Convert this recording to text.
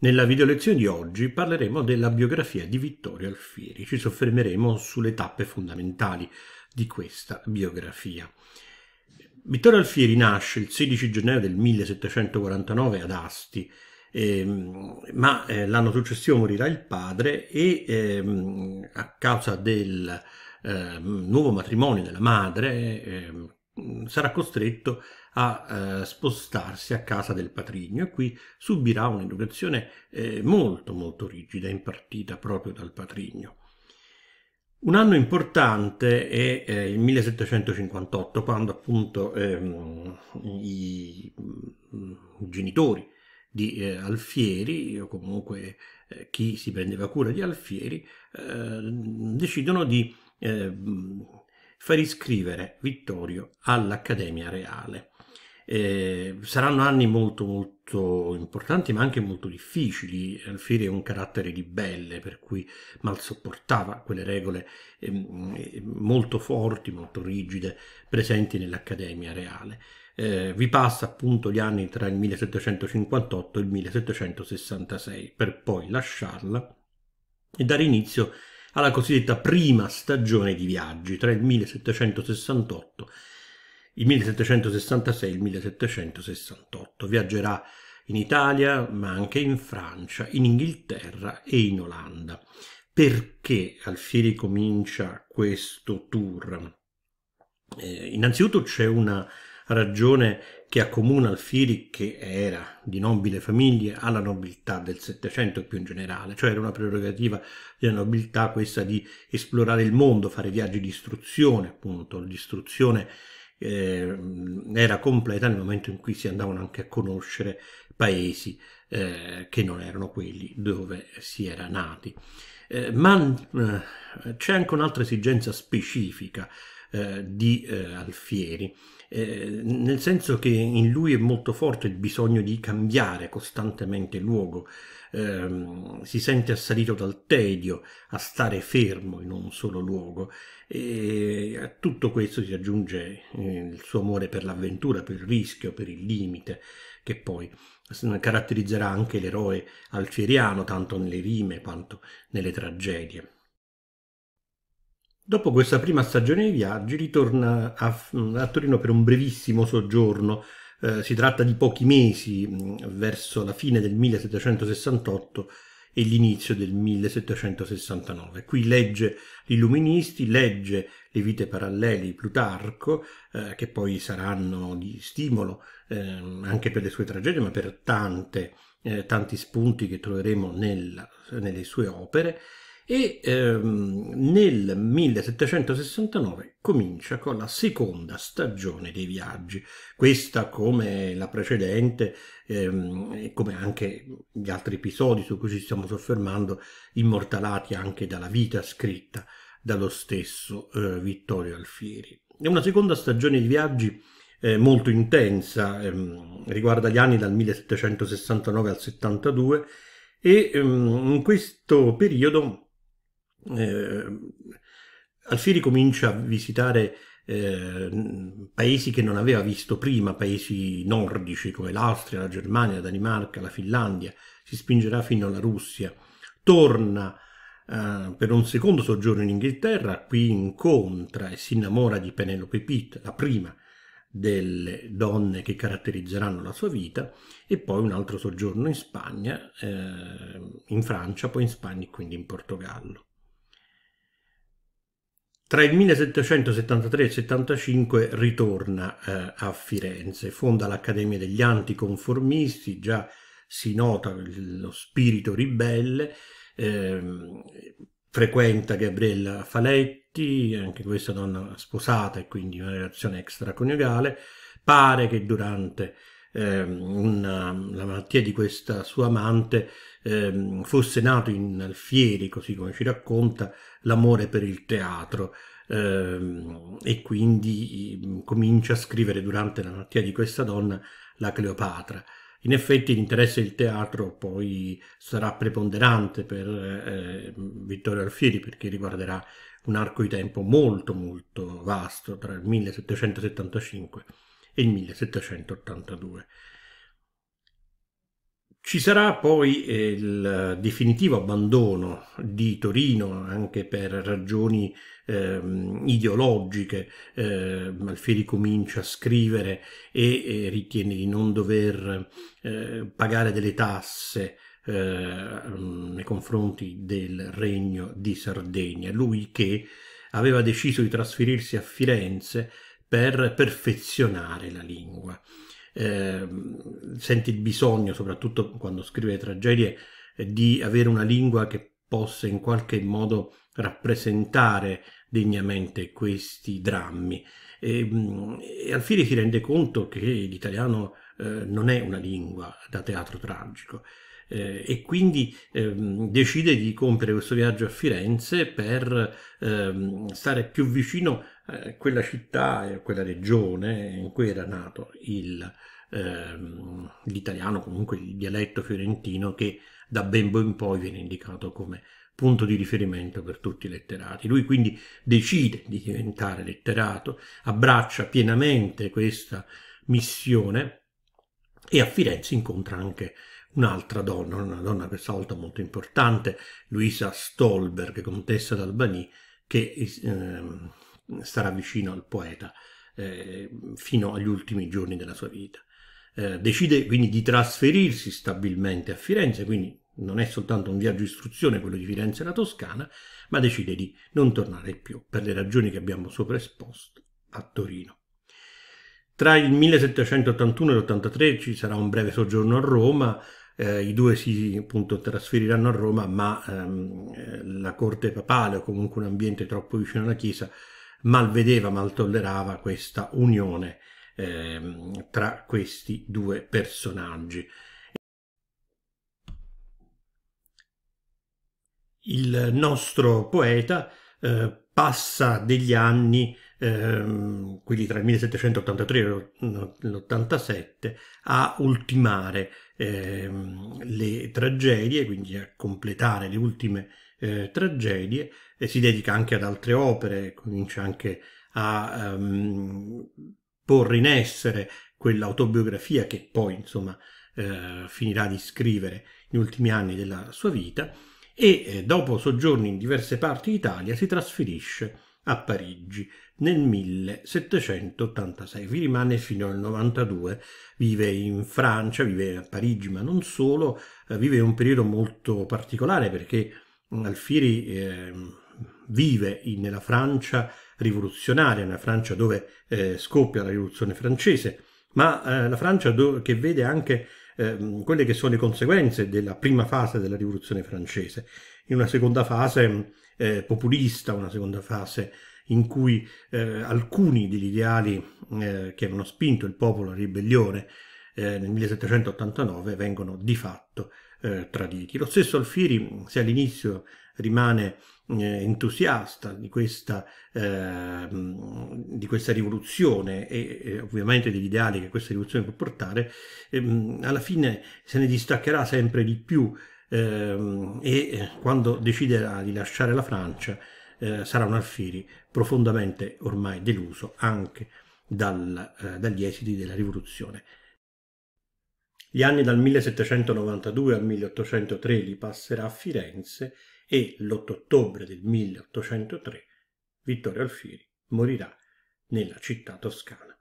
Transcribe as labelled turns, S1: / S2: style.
S1: Nella videolezione di oggi parleremo della biografia di Vittorio Alfieri, ci soffermeremo sulle tappe fondamentali di questa biografia. Vittorio Alfieri nasce il 16 gennaio del 1749 ad Asti, ehm, ma eh, l'anno successivo morirà il padre e ehm, a causa del ehm, nuovo matrimonio della madre ehm, sarà costretto a a eh, spostarsi a casa del patrigno e qui subirà un'educazione eh, molto molto rigida impartita proprio dal patrigno. Un anno importante è eh, il 1758 quando appunto ehm, i, mm, i genitori di eh, Alfieri o comunque eh, chi si prendeva cura di Alfieri eh, decidono di mm, far iscrivere Vittorio all'Accademia Reale. Eh, saranno anni molto molto importanti ma anche molto difficili. Alfieri è un carattere ribelle per cui mal sopportava quelle regole ehm, eh, molto forti, molto rigide presenti nell'Accademia Reale. Eh, vi passa appunto gli anni tra il 1758 e il 1766 per poi lasciarla e dare inizio alla cosiddetta prima stagione di viaggi tra il 1768 e il 1766 e il 1768. Viaggerà in Italia, ma anche in Francia, in Inghilterra e in Olanda. Perché Alfieri comincia questo tour? Eh, innanzitutto c'è una ragione che accomuna Alfieri, che era di nobile famiglia, alla nobiltà del Settecento più in generale, cioè era una prerogativa della nobiltà questa di esplorare il mondo, fare viaggi di istruzione, appunto, l'istruzione eh, era completa nel momento in cui si andavano anche a conoscere paesi eh, che non erano quelli dove si era nati. Eh, ma eh, c'è anche un'altra esigenza specifica eh, di eh, Alfieri, eh, nel senso che in lui è molto forte il bisogno di cambiare costantemente luogo, ehm, si sente assalito dal tedio a stare fermo in un solo luogo e a tutto questo si aggiunge eh, il suo amore per l'avventura, per il rischio, per il limite che poi caratterizzerà anche l'eroe alfieriano tanto nelle rime quanto nelle tragedie. Dopo questa prima stagione di viaggi ritorna a, mm, a Torino per un brevissimo soggiorno, eh, si tratta di pochi mesi mm, verso la fine del 1768 e l'inizio del 1769. Qui legge gli Illuministi, legge le vite parallele di Plutarco, eh, che poi saranno di stimolo eh, anche per le sue tragedie, ma per tante, eh, tanti spunti che troveremo nella, nelle sue opere e ehm, nel 1769 comincia con la seconda stagione dei viaggi. Questa, come la precedente ehm, e come anche gli altri episodi su cui ci stiamo soffermando, immortalati anche dalla vita scritta dallo stesso eh, Vittorio Alfieri. È una seconda stagione di viaggi eh, molto intensa, ehm, riguarda gli anni dal 1769 al 72 e ehm, in questo periodo eh, Alfieri comincia a visitare eh, paesi che non aveva visto prima, paesi nordici come l'Austria, la Germania, la Danimarca, la Finlandia, si spingerà fino alla Russia, torna eh, per un secondo soggiorno in Inghilterra, qui incontra e si innamora di Penelope Pitt, la prima delle donne che caratterizzeranno la sua vita, e poi un altro soggiorno in Spagna, eh, in Francia, poi in Spagna e quindi in Portogallo. Tra il 1773 e il 1775 ritorna eh, a Firenze, fonda l'Accademia degli Anticonformisti, già si nota lo spirito ribelle, eh, frequenta Gabriella Faletti, anche questa donna sposata e quindi una relazione extraconiugale, pare che durante eh, una, la malattia di questa sua amante eh, fosse nato in Alfieri, così come ci racconta, l'amore per il teatro ehm, e quindi mm, comincia a scrivere durante la malattia di questa donna la Cleopatra. In effetti l'interesse del teatro poi sarà preponderante per eh, Vittorio Alfieri perché riguarderà un arco di tempo molto molto vasto tra il 1775 e il 1782. Ci sarà poi eh, il definitivo abbandono di Torino anche per ragioni eh, ideologiche. Eh, Alfieri comincia a scrivere e, e eh, ritiene di non dover eh, pagare delle tasse eh, nei confronti del regno di Sardegna. Lui che aveva deciso di trasferirsi a Firenze per perfezionare la lingua. Eh, senti il bisogno, soprattutto quando scrive tragedie, eh, di avere una lingua che possa in qualche modo rappresentare degnamente questi drammi. Ehm, e, e Alfieri si rende conto che l'italiano eh, non è una lingua da teatro tragico, eh, e quindi ehm, decide di compiere questo viaggio a Firenze per ehm, stare più vicino a quella città e a quella regione in cui era nato il, ehm, l'italiano, comunque il dialetto fiorentino che da Bembo in poi viene indicato come punto di riferimento per tutti i letterati. Lui quindi decide di diventare letterato, abbraccia pienamente questa missione e a Firenze incontra anche un'altra donna, una donna questa volta molto importante, Luisa Stolberg, contessa d'Albany, che eh, starà vicino al poeta eh, fino agli ultimi giorni della sua vita. Eh, decide quindi di trasferirsi stabilmente a Firenze, quindi non è soltanto un viaggio istruzione quello di Firenze e la Toscana, ma decide di non tornare più per le ragioni che abbiamo sopra esposto a Torino. Tra il 1781 e l'83 ci sarà un breve soggiorno a Roma, eh, i due si appunto trasferiranno a Roma, ma ehm, eh, la corte papale o comunque un ambiente troppo vicino alla Chiesa mal vedeva, mal tollerava questa unione ehm, tra questi due personaggi. Il nostro poeta eh, passa degli anni ehm, quindi tra il 1783 e l'87, a ultimare ehm, le tragedie, quindi a completare le ultime eh, tragedie, e si dedica anche ad altre opere, comincia anche a ehm, porre in essere quell'autobiografia che poi, insomma, eh, finirà di scrivere negli ultimi anni della sua vita e eh, dopo soggiorni in diverse parti d'Italia si trasferisce a Parigi nel 1786. Vi rimane fino al 92, vive in Francia, vive a Parigi, ma non solo, eh, vive un periodo molto particolare perché mm, Alfieri ehm, vive nella Francia rivoluzionaria, nella Francia dove eh, scoppia la rivoluzione francese, ma eh, la Francia che vede anche ehm, quelle che sono le conseguenze della prima fase della rivoluzione francese. In una seconda fase mm, eh, populista, una seconda fase in cui eh, alcuni degli ideali eh, che avevano spinto il popolo a ribellione eh, nel 1789 vengono di fatto eh, traditi. Lo stesso Alfieri, se all'inizio rimane eh, entusiasta di questa, eh, di questa rivoluzione e, e, ovviamente degli ideali che questa rivoluzione può portare, eh, alla fine se ne distaccherà sempre di più ehm, e eh, quando deciderà di lasciare la Francia eh, sarà un Alfieri profondamente ormai deluso anche dal, eh, dagli esiti della rivoluzione. Gli anni dal 1792 al 1803 li passerà a Firenze e l'8 ottobre del 1803 Vittorio Alfieri morirà nella città toscana.